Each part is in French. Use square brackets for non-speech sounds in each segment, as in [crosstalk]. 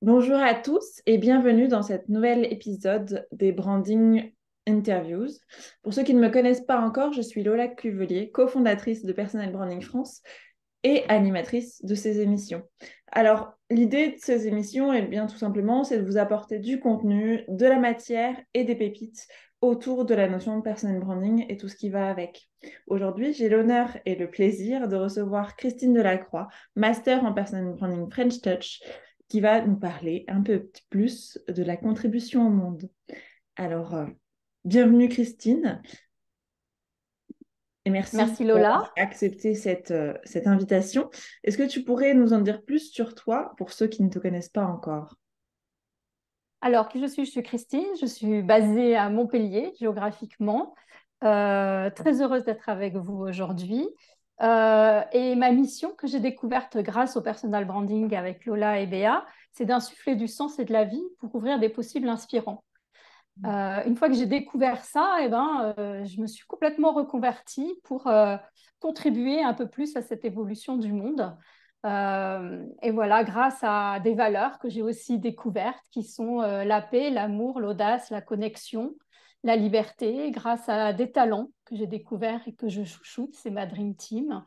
Bonjour à tous et bienvenue dans cette nouvel épisode des Branding Interviews. Pour ceux qui ne me connaissent pas encore, je suis Lola Cuvelier, cofondatrice de Personnel Branding France et animatrice de ces émissions. Alors, l'idée de ces émissions, est eh bien, tout simplement, c'est de vous apporter du contenu, de la matière et des pépites autour de la notion de personal branding et tout ce qui va avec. Aujourd'hui, j'ai l'honneur et le plaisir de recevoir Christine Delacroix, master en personal branding French Touch, qui va nous parler un peu plus de la contribution au monde. Alors, euh, bienvenue Christine. Et merci, merci Lola. accepter cette, euh, cette invitation. Est-ce que tu pourrais nous en dire plus sur toi pour ceux qui ne te connaissent pas encore Alors, qui je suis Je suis Christine, je suis basée à Montpellier géographiquement. Euh, très heureuse d'être avec vous aujourd'hui. Euh, et ma mission que j'ai découverte grâce au personal branding avec Lola et Béa, c'est d'insuffler du sens et de la vie pour ouvrir des possibles inspirants. Mmh. Euh, une fois que j'ai découvert ça, et eh ben, euh, je me suis complètement reconvertie pour contribuer un peu plus à cette évolution du monde. et voilà, grâce à des valeurs que j'ai aussi découvertes, qui sont la paix, l'amour, l'audace, la connexion, la liberté grâce à des talents que j'ai découverts et que je chouchoute. C'est ma Dream Team.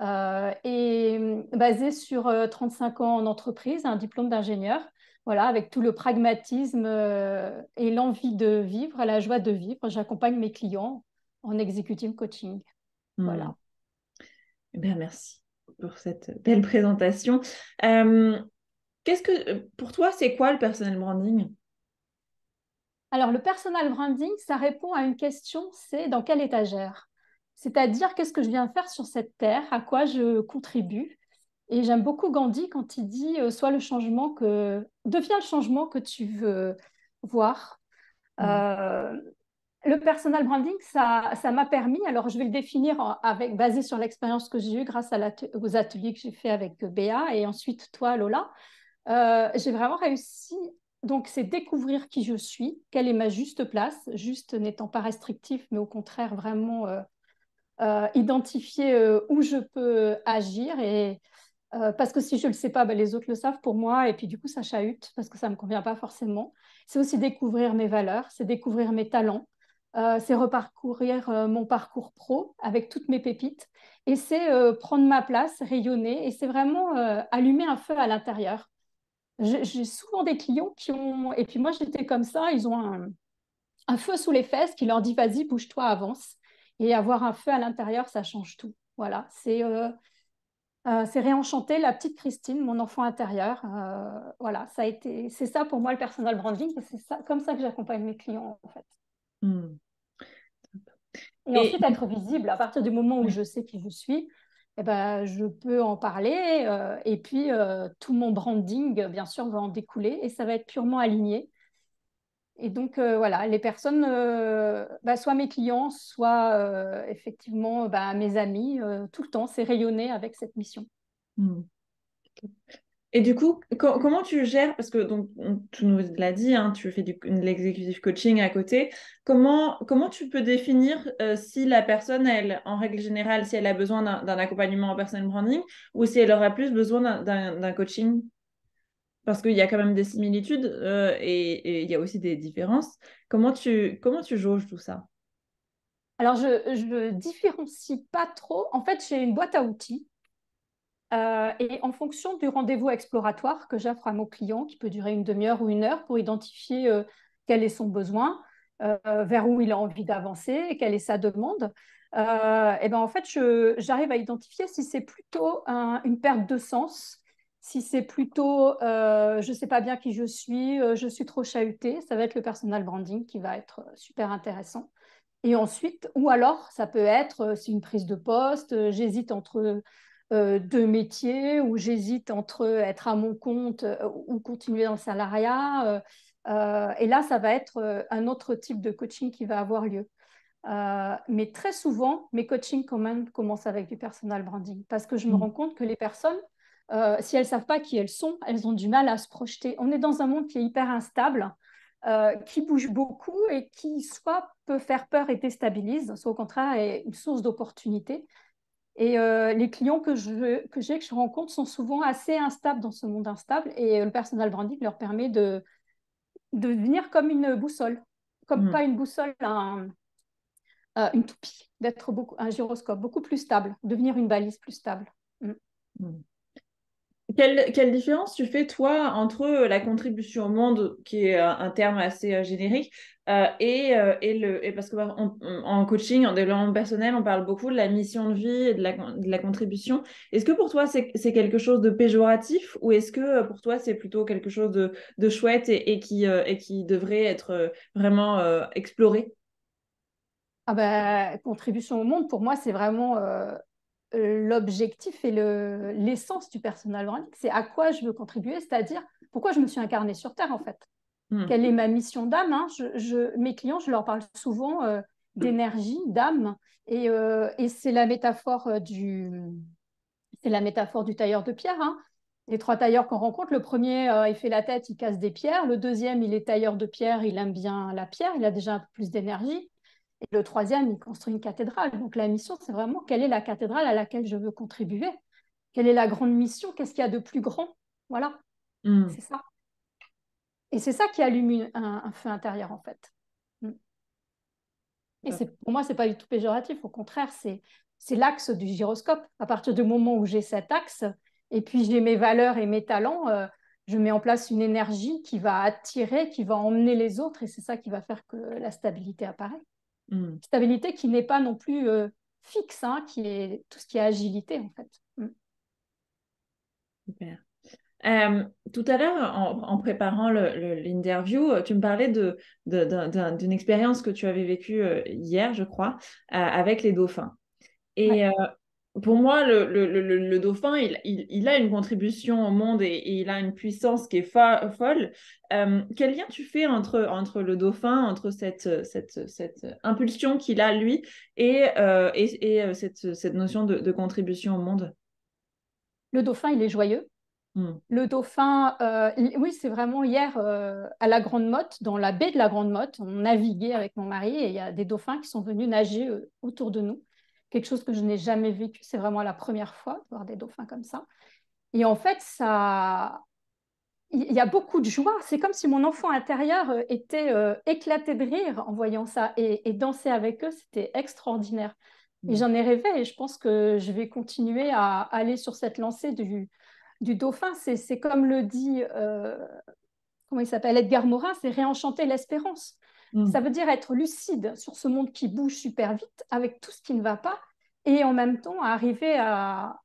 Euh, et mm, basé sur 35 euh, ans en entreprise, un diplôme d'ingénieur, voilà, avec tout le pragmatisme euh, et l'envie de vivre, la joie de vivre, j'accompagne mes clients en executive coaching. Hmm. Voilà. Eh merci pour cette belle présentation. qu'est-ce que pour toi, c'est quoi le personal branding alors, le personal branding, ça répond à une question, c'est dans quelle étagère C'est-à-dire, qu'est-ce que je viens faire sur cette terre À quoi je contribue Et j'aime beaucoup Gandhi quand il dit, euh, soit le changement que... Deviens le changement que tu veux voir. Mmh. Euh, le personal branding, ça, m'a permis, alors je vais le définir avec, basé sur l'expérience que j'ai eue grâce aux ateliers que j'ai fait avec Béa et ensuite toi, Lola. Euh, j'ai vraiment réussi donc, c'est découvrir qui je suis, quelle est ma juste place, juste n'étant pas restrictif, mais au contraire vraiment euh, euh, identifier euh, où je peux agir. Et, parce que si je ne le sais pas, ben, les autres le savent pour moi, et puis du coup, ça chahute, parce que ça ne me convient pas forcément. C'est aussi découvrir mes valeurs, c'est découvrir mes talents, c'est reparcourir mon parcours pro avec toutes mes pépites, et c'est prendre ma place, rayonner, et c'est vraiment allumer un feu à l'intérieur j'ai souvent des clients qui ont. Et puis moi, j'étais comme ça, ils ont un, feu sous les fesses qui leur dit vas-y, bouge-toi, avance. Et avoir un feu à l'intérieur, ça change tout. Voilà, c'est. Euh, euh, réenchanter la petite Christine, mon enfant intérieur. Euh, voilà, ça a été, c'est ça pour moi le personal branding, c'est comme ça que j'accompagne mes clients en fait. Hmm. Et, et, ensuite être visible à partir du moment où je sais qui je suis, eh ben, je peux en parler euh, et puis euh, tout mon branding, euh, bien sûr, va en découler et ça va être purement aligné. Et donc, voilà, les personnes, bah, soit mes clients, soit effectivement bah, mes amis, tout le temps, c'est rayonné avec cette mission. Hmm. Et du coup, comment tu gères, parce que donc, tu nous l'as dit, hein, tu fais du, de l'exécutif coaching à côté, comment, comment tu peux définir euh, si la personne, elle, en règle générale, si elle a besoin d'un accompagnement en personnel branding ou si elle aura plus besoin d'un coaching parce qu'il y a quand même des similitudes euh, et il y a aussi des différences. Comment tu, comment tu jauges tout ça Alors, je ne différencie pas trop. En fait, j'ai une boîte à outils euh, et en fonction du rendez-vous exploratoire que j'offre à mon client, qui peut durer une demi-heure ou une heure pour identifier euh, quel est son besoin, euh, vers où il a envie d'avancer, quelle est sa demande, et eh ben en fait, j'arrive à identifier si c'est plutôt une perte de sens, si c'est plutôt je ne sais pas bien qui je suis, je suis trop chahuté, ça va être le personal branding qui va être super intéressant. Et ensuite, ou alors, ça peut être, c'est une prise de poste, j'hésite entre euh, de métier où j'hésite entre être à mon compte euh, ou continuer dans le salariat. Euh, et là, ça va être un autre type de coaching qui va avoir lieu. mais très souvent, mes coachings commencent avec du personal branding parce que je me mmh. rends compte que les personnes, si elles ne savent pas qui elles sont, elles ont du mal à se projeter. On est dans un monde qui est hyper instable. qui bouge beaucoup et qui soit peut faire peur et déstabilise, soit au contraire est une source d'opportunité. Et euh, les clients que j'ai, que, que je rencontre sont souvent assez instables dans ce monde instable et euh, le personal branding leur permet de, devenir comme une boussole, comme mmh. pas une boussole, euh, une toupie, d'être beaucoup, un gyroscope beaucoup plus stable, devenir une balise plus stable. Mmh. Mmh. Quelle, différence tu fais, toi, entre euh, la contribution au monde, qui est euh, un, terme assez euh, générique, et, le, parce que bah, en coaching, en développement personnel, on parle beaucoup de la mission de vie et de la, contribution. Est-ce que pour toi, c'est, quelque chose de péjoratif ou est-ce que pour toi, c'est plutôt quelque chose de, chouette et, qui, et qui devrait être vraiment exploré ah bah, Contribution au monde, pour moi, c'est vraiment l'objectif et l'essence du personnel branding, c'est à quoi je veux contribuer, c'est-à-dire pourquoi je me suis incarnée sur Terre en fait. Hmm. Quelle est ma mission d'âme hein. je, Mes clients, je leur parle souvent euh, d'énergie, d'âme, euh, et, c'est la métaphore euh, du la métaphore du tailleur de pierre. Hein. les trois tailleurs qu'on rencontre, le premier, il fait la tête, il casse des pierres. Le deuxième, il est tailleur de pierre, il aime bien la pierre, il a déjà un peu plus d'énergie. Et le troisième, il construit une cathédrale. Donc la mission, c'est vraiment quelle est la cathédrale à laquelle je veux contribuer Quelle est la grande mission Qu'est-ce qu'il y a de plus grand Voilà, hmm. c'est ça. Et c'est ça qui allume un, feu intérieur, en fait. Hmm. Et euh. pour moi, ce n'est pas du tout péjoratif. Au contraire, c'est l'axe du gyroscope. À partir du moment où j'ai cet axe, et puis j'ai mes valeurs et mes talents, euh, je mets en place une énergie qui va attirer, qui va emmener les autres, et c'est ça qui va faire que la stabilité apparaît. Mm. Stabilité qui n'est pas non plus euh, fixe, hein, qui est tout ce qui est agilité en fait. Mm. Super. Euh, tout à l'heure, en, préparant l'interview, euh, tu me parlais d'une de, de, expérience que tu avais vécue hier, je crois, avec les dauphins. Et pour moi, le, le, le, le dauphin, il, il, a une contribution au monde et, il a une puissance qui est folle. Euh, quel lien tu fais entre, entre le dauphin, entre cette, cette, cette impulsion qu'il a, lui, et, euh, et, et euh, cette, cette, notion de, contribution au monde Le dauphin, il est joyeux. Hmm. Le dauphin, oui, c'est vraiment hier à la Grande Motte, dans la baie de la Grande Motte, on naviguait avec mon mari et il y a des dauphins qui sont venus nager autour de nous quelque chose que je n'ai jamais vécu. C'est vraiment la première fois de voir des dauphins comme ça. Et en fait, ça, il y a beaucoup de joie. C'est comme si mon enfant intérieur euh, était euh, éclaté de rire en voyant ça. Et, danser avec eux, c'était extraordinaire. Et mm. j'en ai rêvé et je pense que je vais continuer à aller sur cette lancée du, dauphin. C'est comme le dit, euh, comment il s'appelle, Edgar Morin, c'est réenchanter l'espérance. Mm. Ça veut dire être lucide sur ce monde qui bouge super vite avec tout ce qui ne va pas et en même temps arriver à,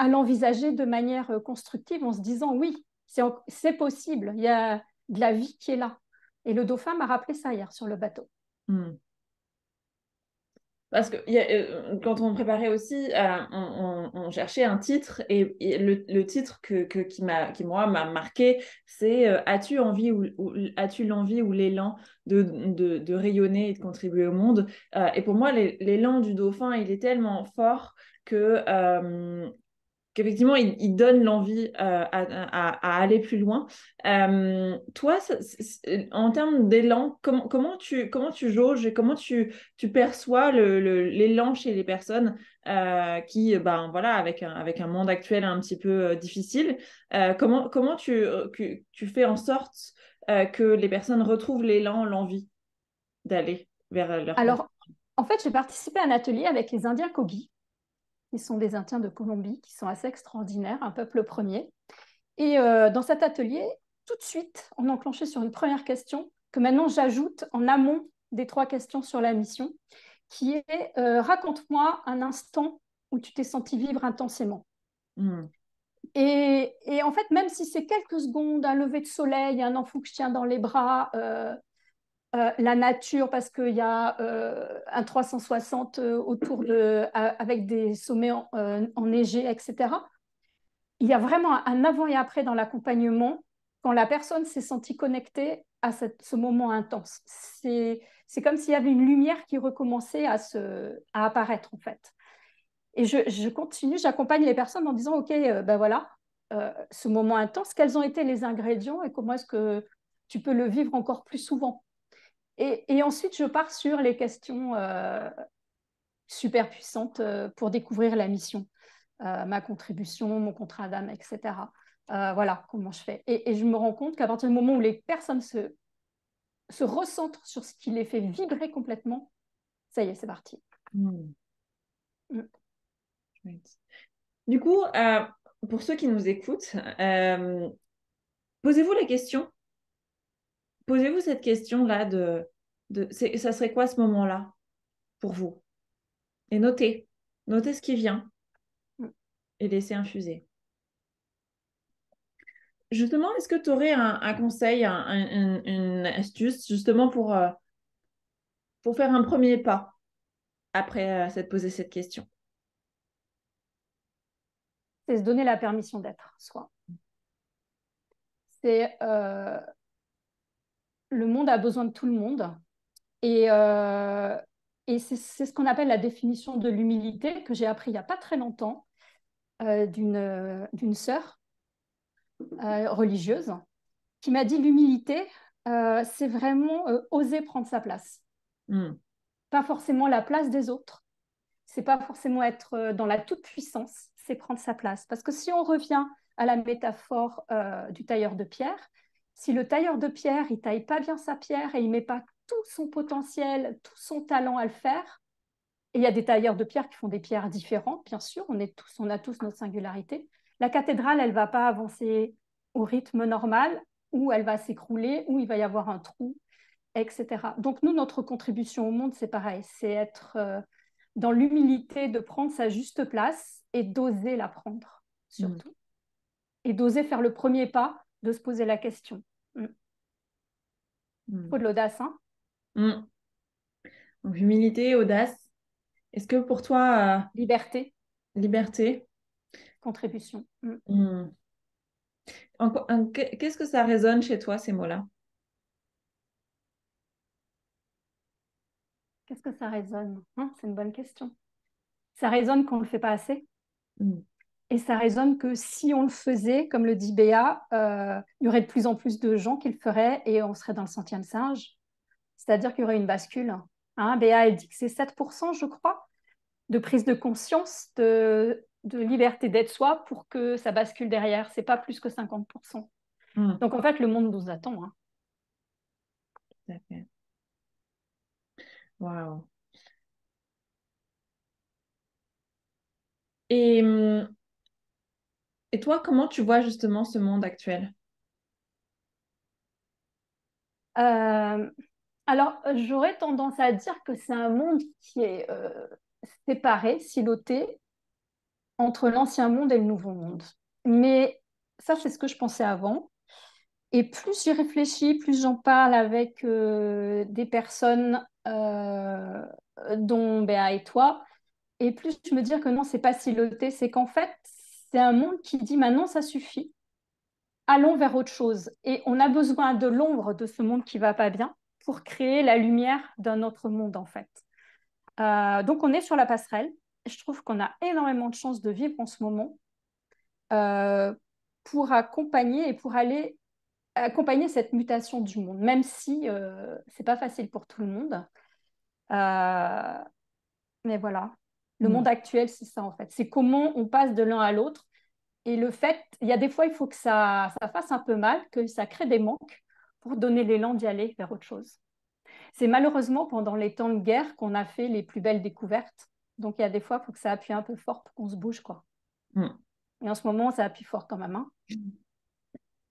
l'envisager de manière constructive en se disant oui, c'est possible, il y a de la vie qui est là. Et le dauphin m'a rappelé ça hier sur le bateau. Mm. Parce que euh, quand on préparait aussi, euh, on, cherchait un titre et, le, titre que, que qui, qui, moi, m'a marqué, c'est euh, As-tu envie ou, as-tu l'envie ou l'élan de, de, de, rayonner et de contribuer au monde Et pour moi, l'élan du dauphin, il est tellement fort que Effectivement, il, donne l'envie euh, à, aller plus loin. Euh, toi, en termes d'élan, comment, tu, comment tu jauges et comment tu, tu perçois l'élan chez les personnes euh, qui, ben, voilà, avec, un, monde actuel un petit peu difficile, comment, tu, tu fais en sorte que les personnes retrouvent l'élan, l'envie d'aller vers leur... Alors, en fait, j'ai participé à un atelier avec les Indiens Kogi ils sont des Indiens de Colombie, qui sont assez extraordinaires, un peuple premier. Et euh, dans cet atelier, tout de suite, on enclenchait sur une première question que maintenant j'ajoute en amont des trois questions sur la mission, qui est euh, raconte-moi un instant où tu t'es senti vivre intensément. Hmm. Et, en fait, même si c'est quelques secondes, un lever de soleil, un enfant que je tiens dans les bras, euh, euh, la nature, parce qu'il y a euh, un 360 euh, autour de, avec des sommets en, enneigés, etc. Il y a vraiment un avant et après dans l'accompagnement quand la personne s'est sentie connectée à cette, ce moment intense. C'est, c'est comme s'il y avait une lumière qui recommençait à, se, à apparaître, en fait. Et je, continue, j'accompagne les personnes en disant, OK, ben voilà, ce moment intense, quels ont été les ingrédients et comment est-ce que tu peux le vivre encore plus souvent et, ensuite, je pars sur les questions euh, super puissantes euh, pour découvrir la mission, euh, ma contribution, mon contrat d'âme, etc. voilà comment je fais. Et, je me rends compte qu'à partir du moment où les personnes se, recentrent sur ce qui les fait vibrer complètement, ça y est, c'est parti. Hmm. Hmm. Du coup, pour ceux qui nous écoutent, posez-vous la question Posez-vous cette question-là de, ça serait quoi ce moment-là pour vous Et notez, notez ce qui vient et laissez infuser. Justement, est-ce que tu aurais un, conseil, une astuce justement pour, euh, pour faire un premier pas après cette euh, s'être posé cette question C'est se donner la permission d'être soi. C'est euh, le monde a besoin de tout le monde. Et, euh, c'est, ce qu'on appelle la définition de l'humilité que j'ai appris il n'y a pas très longtemps euh, d'une, sœur euh, religieuse qui m'a dit l'humilité, c'est vraiment oser prendre sa place. Hmm. Pas forcément la place des autres. C'est pas forcément être dans la toute-puissance, c'est prendre sa place. Parce que si on revient à la métaphore du tailleur de pierre, si le tailleur de pierre, il taille pas bien sa pierre et il met pas tout son potentiel, tout son talent à le faire, et il y a des tailleurs de pierre qui font des pierres différentes, bien sûr, on, est tous, on a tous notre singularité, la cathédrale, elle va pas avancer au rythme normal, ou elle va s'écrouler, ou il va y avoir un trou, etc. Donc nous, notre contribution au monde, c'est pareil, c'est être euh, dans l'humilité de prendre sa juste place et d'oser la prendre, mmh. surtout. Et d'oser faire le premier pas de se poser la question. Il mm. hmm. faut de l'audace. Hein. Hmm. humilité, audace. Est-ce que pour toi. Euh, liberté. Liberté. Contribution. Mm. Hmm. Qu'est-ce que ça résonne chez toi, ces mots-là Qu'est-ce que ça résonne hein, C'est une bonne question. Ça résonne qu'on ne le fait pas assez. Et ça résonne que si on le faisait, comme le dit Béa, euh, il y aurait de plus en plus de gens qui le feraient et on serait dans le centième singe. C'est-à-dire qu'il y aurait une bascule. Hein, Béa, elle dit que c'est 7%, je crois, de prise de conscience, de, liberté d'être soi pour que ça bascule derrière. C'est pas plus que 50%. Hmm. Donc en fait, le monde nous attend. Hein. Et hmm, et toi, comment tu vois justement ce monde actuel euh, Alors, j'aurais tendance à dire que c'est un monde qui est euh, séparé, siloté, entre l'ancien monde et le nouveau monde. Mais ça, c'est ce que je pensais avant. Et plus j'y réfléchis, plus j'en parle avec euh, des personnes dont Béa ben, et toi, et plus je me dis que non, c'est pas siloté, c'est qu'en fait, c'est un monde qui dit maintenant ça suffit, allons vers autre chose. Et on a besoin de l'ombre de ce monde qui va pas bien pour créer la lumière d'un autre monde en fait. Euh, donc on est sur la passerelle. Je trouve qu'on a énormément de chance de vivre en ce moment euh, pour accompagner et pour aller accompagner cette mutation du monde, même si ce euh, c'est pas facile pour tout le monde. mais voilà, le mm. monde actuel, c'est ça en fait. C'est comment on passe de l'un à l'autre. Et le fait, il y a des fois, il faut que ça, fasse un peu mal, que ça crée des manques pour donner l'élan d'y aller vers autre chose. C'est malheureusement pendant les temps de guerre qu'on a fait les plus belles découvertes. Donc il y a des fois, il faut que ça appuie un peu fort pour qu'on se bouge. quoi. Mm. Et en ce moment, ça appuie fort quand même. Mm.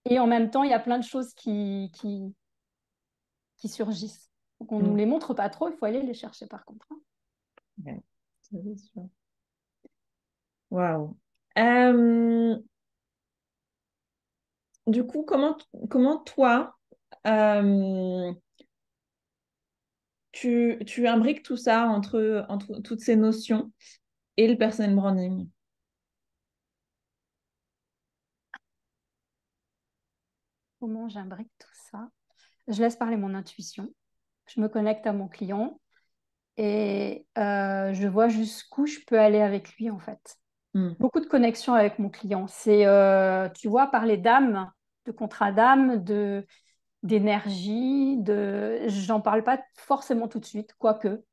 Et en même temps, il y a plein de choses qui, surgissent. Donc on ne nous les montre pas trop, il faut aller les chercher par contre. Hein. Waouh. Euh, du coup, comment, comment toi, euh, tu, tu, imbriques tout ça entre, entre toutes ces notions et le personal branding Comment j'imbrique tout ça Je laisse parler mon intuition. Je me connecte à mon client et euh, je vois jusqu'où je peux aller avec lui en fait. Hmm. Beaucoup de connexion avec mon client. C'est, euh, tu vois, parler d'âme, de contrat d'âme, de d'énergie, de, j'en parle pas forcément tout de suite, quoique.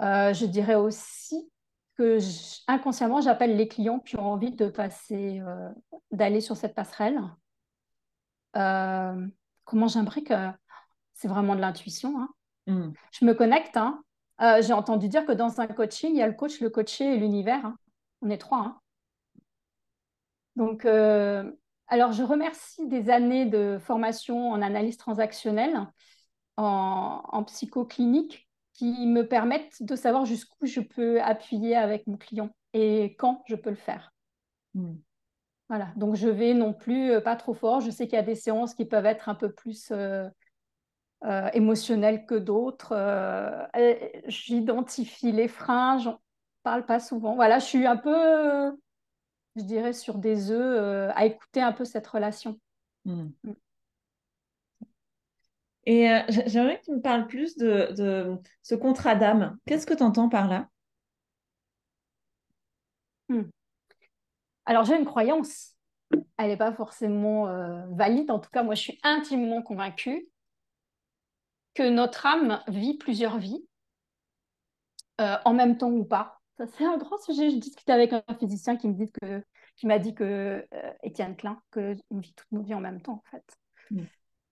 Euh, je dirais aussi que inconsciemment j'appelle les clients qui ont envie de passer, d'aller sur cette passerelle. comment j'aimerais que, c'est vraiment de l'intuition. Hein. Hmm. Je me connecte, hein, euh, j'ai entendu dire que dans un coaching, il y a le coach, le coaché et l'univers. Hein. On est trois. Hein. Donc, euh, alors je remercie des années de formation en analyse transactionnelle, en, psychoclinique, qui me permettent de savoir jusqu'où je peux appuyer avec mon client et quand je peux le faire. Hmm. Voilà, donc je vais non plus euh, pas trop fort. Je sais qu'il y a des séances qui peuvent être un peu plus euh, émotionnel que d'autres. Euh, j'identifie les freins, j'en parle pas souvent. Voilà, je suis un peu, je dirais, sur des œufs euh, à écouter un peu cette relation. Hmm. Hmm. Et j'aimerais que tu me parles plus de, ce contrat d'âme. Qu'est-ce que tu entends par là hmm. Alors j'ai une croyance elle n'est pas forcément valide. En tout cas, moi, je suis intimement convaincue que notre âme vit plusieurs vies, euh, en même temps ou pas. c'est un grand sujet. Je discutais avec un physicien qui me dit que m'a dit que euh, Étienne Klein que vit toutes nos vies en même temps en fait. Mm.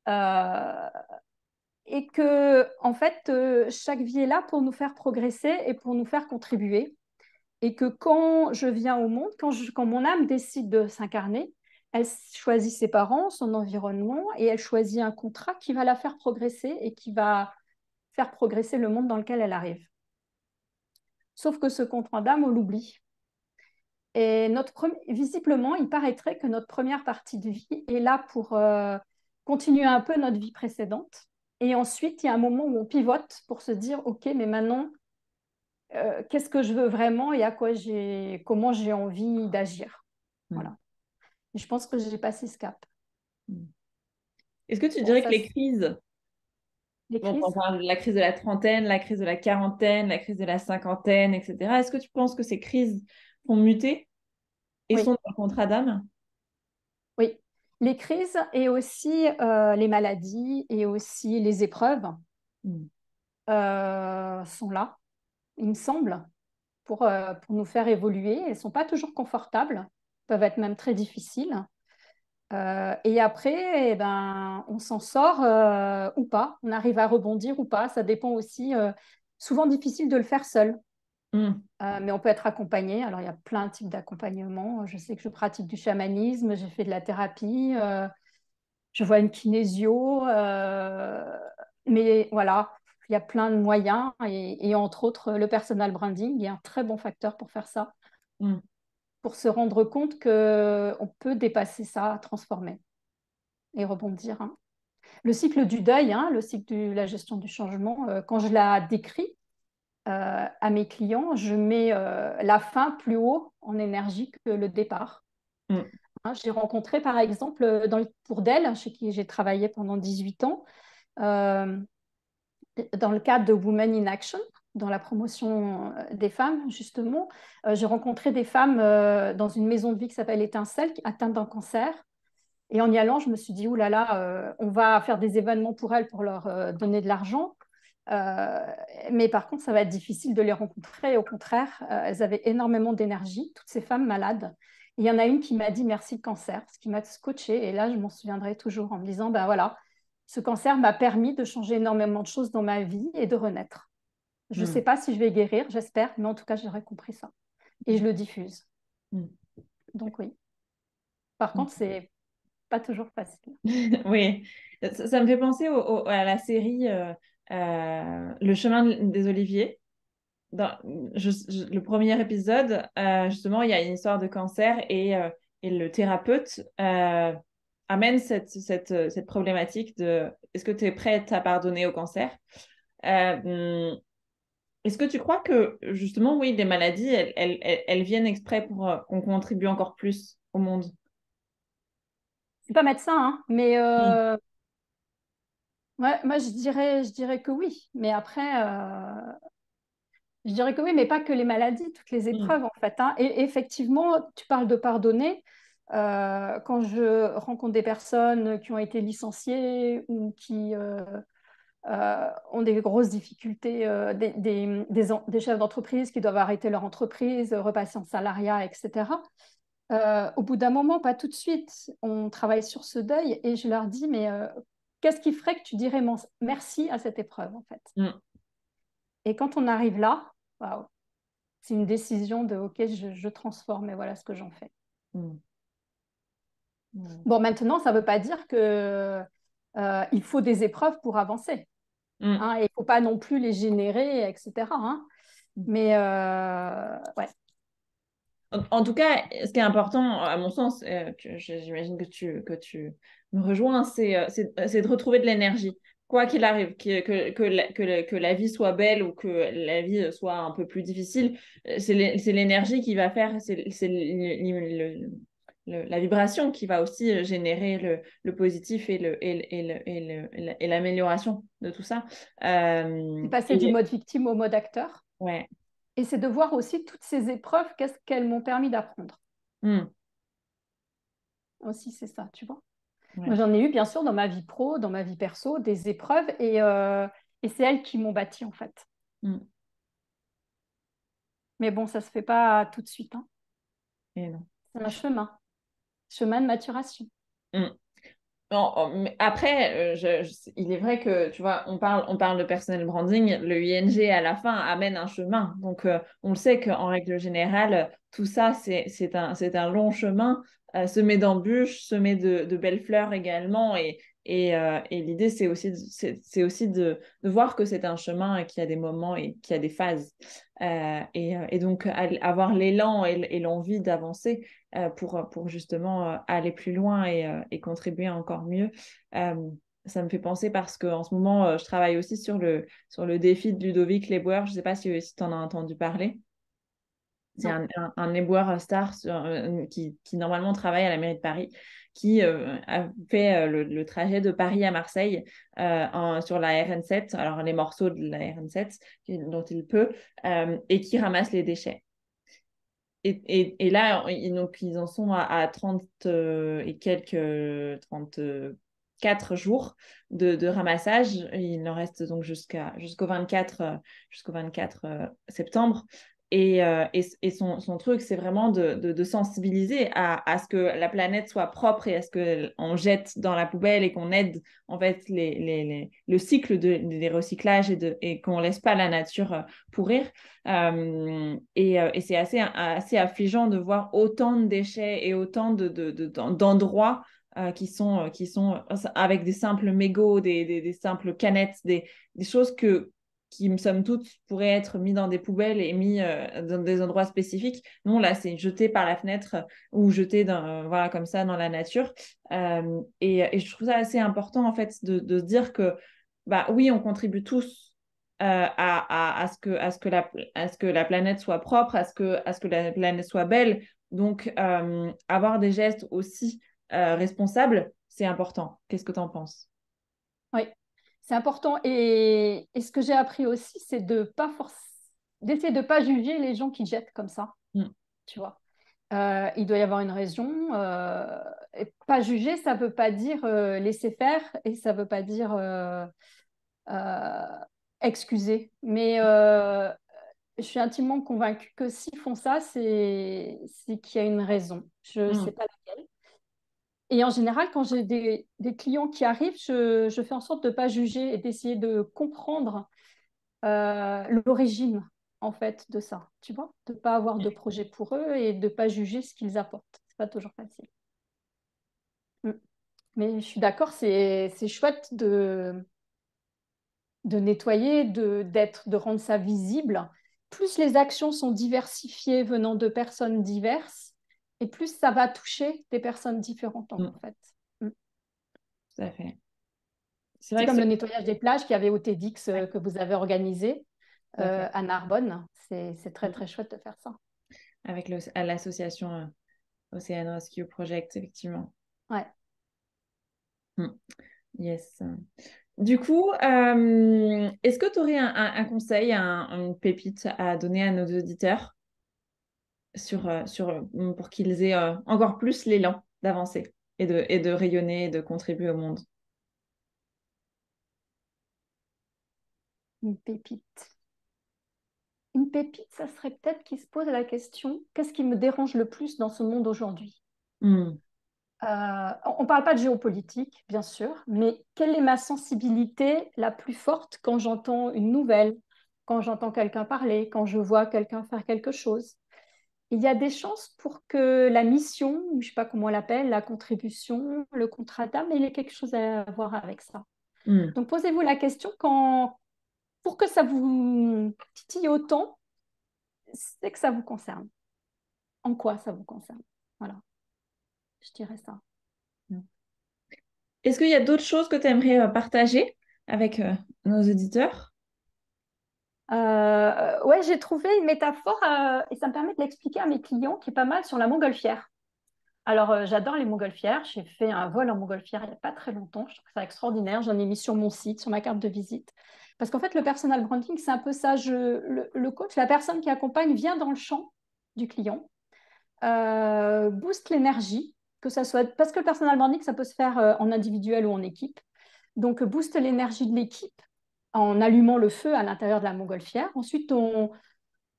Euh, et que en fait chaque vie est là pour nous faire progresser et pour nous faire contribuer et que quand je viens au monde, quand, quand mon âme décide de s'incarner, elle choisit ses parents, son environnement, et elle choisit un contrat qui va la faire progresser et qui va faire progresser le monde dans lequel elle arrive. Sauf que ce contrat d'âme, on l'oublie. Et notre visiblement, il paraîtrait que notre première partie de vie est là pour euh, continuer un peu notre vie précédente. Et ensuite, il y a un moment où on pivote pour se dire, OK, mais maintenant, euh, qu'est-ce que je veux vraiment et à quoi j'ai, comment j'ai envie d'agir. Voilà je pense que j'ai passé ce cap. Hmm. Est-ce que tu dirais que les crises, la crise de la trentaine, la crise de la quarantaine, la crise de la cinquantaine, etc. Est-ce que tu penses que ces crises ont muter et sont dans le contrat d'âme Oui, les crises et aussi euh, les maladies et aussi les épreuves hmm. euh, sont là, il me semble, pour, euh, pour nous faire évoluer. Elles ne sont pas toujours confortables peuvent être même très difficiles. Euh, et après, eh ben, on s'en sort euh, ou pas, on arrive à rebondir ou pas, ça dépend aussi, euh, souvent difficile de le faire seul. Hmm. mais on peut être accompagné. Alors, il y a plein de types d'accompagnement. Je sais que je pratique du chamanisme, j'ai fait de la thérapie, je vois une kinésio. mais voilà, il y a plein de moyens. Et, entre autres, le personal branding est un très bon facteur pour faire ça. Hmm pour se rendre compte qu'on peut dépasser ça, transformer et rebondir. Hein. Le cycle du deuil, hein, le cycle de la gestion du changement, euh, quand je la décris euh, à mes clients, je mets euh, la fin plus haut en énergie que le départ. Mm. Hein, j'ai rencontré par exemple dans le cours d'elle, chez qui j'ai travaillé pendant 18 ans, dans le cadre de Women in Action, dans la promotion euh, des femmes, justement. Euh, j'ai rencontré des femmes euh, dans une maison de vie qui s'appelle Étincelle, atteintes d'un cancer. Et en y allant, je me suis dit, oulala, là là, on va faire des événements pour elles pour leur donner de l'argent. mais par contre, ça va être difficile de les rencontrer. au contraire, elles avaient énormément d'énergie, toutes ces femmes malades. il y en a une qui m'a dit merci cancer, ce qui m'a scotché. Et là, je m'en souviendrai toujours en me disant, ben voilà, ce cancer m'a permis de changer énormément de choses dans ma vie et de renaître. Je ne hmm. sais pas si je vais guérir, j'espère, mais en tout cas, j'aurais compris ça. Et je le diffuse. Hmm. Donc oui. Par contre, c'est pas toujours facile. [laughs] oui, ça, me fait penser à la série euh, euh, Le chemin des oliviers. Dans, le premier épisode, euh, justement, il y a une histoire de cancer et, et le thérapeute amène cette, cette, problématique de est-ce que tu es prête à pardonner au cancer hmm, est-ce que tu crois que justement, oui, des maladies, elles, viennent exprès pour euh, qu'on contribue encore plus au monde Je suis pas médecin, hein, mais euh, moi je dirais, que oui. Mais après, euh, je dirais que oui, mais pas que les maladies, toutes les épreuves en fait. Hein. Et effectivement, tu parles de pardonner. quand je rencontre des personnes qui ont été licenciées ou qui euh, ont des grosses difficultés, euh, des, chefs d'entreprise qui doivent arrêter leur entreprise, repasser en salariat, etc. Euh, au bout d'un moment, pas tout de suite, on travaille sur ce deuil et je leur dis, mais qu'est-ce qui ferait que tu dirais merci à cette épreuve, en fait mm. Et quand on arrive là, waouh, c'est une décision de, OK, je, transforme et voilà ce que j'en fais. Mm. Mm. Bon, maintenant, ça ne veut pas dire que il faut des épreuves pour avancer. Mm. il hein, ne faut pas non plus les générer, etc. Hein. Mais euh, ouais. En, tout cas, ce qui est important, à mon sens, j'imagine que tu, que tu me rejoins, c'est euh, euh, de retrouver de l'énergie. Quoi qu'il arrive, que, la, vie soit belle ou que la vie soit un peu plus difficile, c'est l'énergie qui va faire, c'est la vibration qui va aussi euh, générer le, positif et l'amélioration le, et et de tout ça. Euh, passer du mode victime au mode acteur. Ouais. Et c'est de voir aussi toutes ces épreuves, qu'est-ce qu'elles m'ont permis d'apprendre. Hmm. Aussi, c'est ça, tu vois. J'en ai eu, bien sûr, dans ma vie pro, dans ma vie perso, des épreuves et, euh, c'est elles qui m'ont bâti, en fait. Hmm. Mais bon, ça ne se fait pas tout de suite. Hein. Et non. C'est un chemin chemin de maturation. Mm. Oh, après, euh, il est vrai que, tu vois, on parle, on parle de personnel branding, le ING à la fin amène un chemin. Donc, euh, on le sait qu'en règle générale, tout ça, c'est un, un long chemin, euh, semé d'embûches, semé de, de, belles fleurs également. Et, euh, et, l'idée, c'est aussi, c'est, aussi de, voir que c'est un chemin et qu'il y a des moments et qu'il y a des phases. Euh, euh, et, donc, avoir l'élan et, l'envie d'avancer pour, pour justement aller plus loin et, contribuer encore mieux. ça me fait penser parce qu'en ce moment, je travaille aussi sur le, sur le défi de Ludovic Lebouer. Je ne sais pas si, tu en as entendu parler. C'est un, un, star qui, normalement travaille à la mairie de Paris qui euh, a fait euh, le, trajet de Paris à Marseille euh, sur la RN7, alors les morceaux de la RN7 dont il peut, et qui ramasse les déchets. Et, et, là, ils, donc, ils en sont à, 34 et quelques, 34 jours de, ramassage. Il en reste donc jusqu'à jusqu'au 24 jusqu'au 24 septembre. Et, euh, et, son, son, truc, c'est vraiment de, de, sensibiliser à, à, ce que la planète soit propre et à ce qu'on jette dans la poubelle et qu'on aide en fait les, les, le cycle de, des recyclages et, et qu'on ne laisse pas la nature euh, pourrir. Euh, et, c'est assez, assez affligeant de voir autant de déchets et autant d'endroits. qui sont, qui sont avec des simples mégots, des, des, des simples canettes, des, des choses que, qui, me somme toute, pourraient être mis dans des poubelles et mis euh, dans des endroits spécifiques. Non, là, c'est jeté par la fenêtre euh, ou jeté dans, euh, voilà, comme ça dans la nature. et, je trouve ça assez important, en fait, de, se dire que, bah, oui, on contribue tous à, à, ce que, à, ce que la, à ce que la planète soit propre, à ce que, à ce que la planète soit belle. Donc, avoir des gestes aussi responsables, c'est important. Qu'est-ce que tu en penses Oui, c'est important. Et, ce que j'ai appris aussi, c'est de pas forcer, d'essayer de pas juger les gens qui jettent comme ça. Mm. Tu vois, euh, il doit y avoir une raison. Euh, pas juger, ça veut pas dire euh, laisser faire et ça veut pas dire excuser. Mais je suis intimement convaincue que s'ils font ça, c'est qu'il y a une raison. Je ne mm. sais pas laquelle. Et en général, quand j'ai des, clients qui arrivent, je, fais en sorte de ne pas juger et d'essayer de comprendre euh, l'origine en fait de ça, tu vois, de ne pas avoir de projet pour eux et de ne pas juger ce qu'ils apportent. Ce n'est pas toujours facile. Mm. Mais je suis d'accord, c'est chouette de, nettoyer, de, de rendre ça visible. Plus les actions sont diversifiées venant de personnes diverses, et plus ça va toucher des personnes différentes, en mm. fait. Mm. Tout à fait. C'est comme le nettoyage des plages qu'il y avait au TEDx euh, que vous avez organisé euh, à Narbonne. C'est très, mm. très chouette de faire ça. Avec l'association euh, Ocean Rescue Project, effectivement. Ouais. Yes. Du coup, est-ce que tu aurais un, conseil, un, une pépite à donner à nos auditeurs sur, euh, euh, pour qu'ils aient euh, encore plus l'élan d'avancer et de, et de rayonner et de contribuer au monde. Une pépite. Une pépite, ça serait peut-être qu'ils se posent la question qu'est-ce qui me dérange le plus dans ce monde aujourd'hui hmm. On ne parle pas de géopolitique, bien sûr, mais quelle est ma sensibilité la plus forte quand j'entends une nouvelle, quand j'entends quelqu'un parler, quand je vois quelqu'un faire quelque chose il y a des chances pour que la mission, je ne sais pas comment on l'appelle, la contribution, le contrat d'âme, il ait quelque chose à voir avec ça. Hmm. Donc posez-vous la question quand, pour que ça vous titille autant, c'est que ça vous concerne. En quoi ça vous concerne Voilà, je dirais ça. Hmm. Est-ce qu'il y a d'autres choses que tu aimerais euh, partager avec euh, nos auditeurs euh, ouais, j'ai trouvé une métaphore euh, et ça me permet de l'expliquer à mes clients qui est pas mal sur la montgolfière. Alors, euh, j'adore les montgolfières. J'ai fait un vol en montgolfière il n'y a pas très longtemps. Je trouve ça extraordinaire. J'en ai mis sur mon site, sur ma carte de visite. Parce qu'en fait, le personal branding, c'est un peu ça. le, coach, la personne qui accompagne, vient dans le champ du client, booste l'énergie, que ça soit. Parce que le personal branding, ça peut se faire en individuel ou en équipe. Donc, booste l'énergie de l'équipe en allumant le feu à l'intérieur de la montgolfière. Ensuite, on,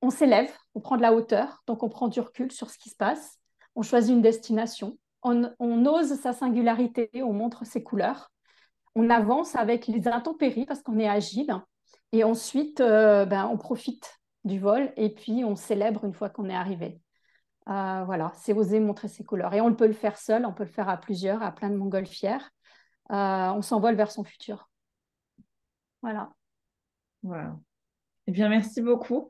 s'élève, on prend de la hauteur, donc on prend du recul sur ce qui se passe, on choisit une destination, on, ose sa singularité, on montre ses couleurs, on avance avec les intempéries parce qu'on est agile, et ensuite, euh, ben, on profite du vol et puis on célèbre une fois qu'on est arrivé. Euh, voilà, c'est oser montrer ses couleurs. Et on peut le faire seul, on peut le faire à plusieurs, à plein de montgolfières. Euh, on s'envole vers son futur. Voilà. Voilà. Eh bien, merci beaucoup.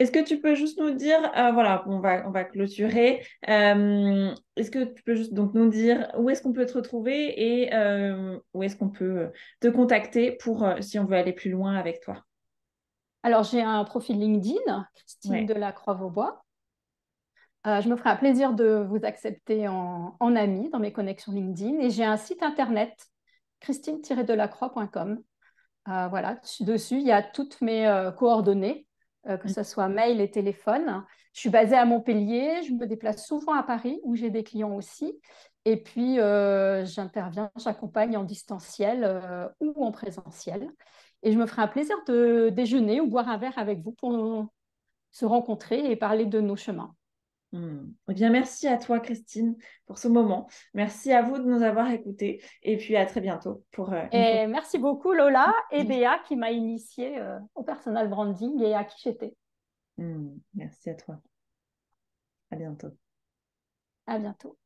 Est-ce que tu peux juste nous dire, euh, voilà, on va, on va clôturer. Euh, est-ce que tu peux juste donc nous dire où est-ce qu'on peut te retrouver et euh, où est-ce qu'on peut te contacter pour si on veut aller plus loin avec toi Alors j'ai un profil LinkedIn, Christine delacroix de vaubois je me ferai un plaisir de vous accepter en, en ami dans mes connexions LinkedIn et j'ai un site internet christine-delacroix.com. Euh, voilà, dessus, il y a toutes mes euh, coordonnées, euh, que ce mmh. soit mail et téléphone. Je suis basée à Montpellier, je me déplace souvent à Paris où j'ai des clients aussi. Et puis, j'interviens, j'accompagne en distanciel ou en présentiel. Et je me ferai un plaisir de déjeuner ou boire un verre avec vous pour se rencontrer et parler de nos chemins. Hmm. Eh bien, merci à toi, Christine, pour ce moment. Merci à vous de nous avoir écoutés. Et puis, à très bientôt pour. Euh, et merci beaucoup, Lola [laughs] et Béa, qui m'a initiée euh, au personal branding et à qui j'étais. Hmm. Merci à toi. À bientôt. À bientôt.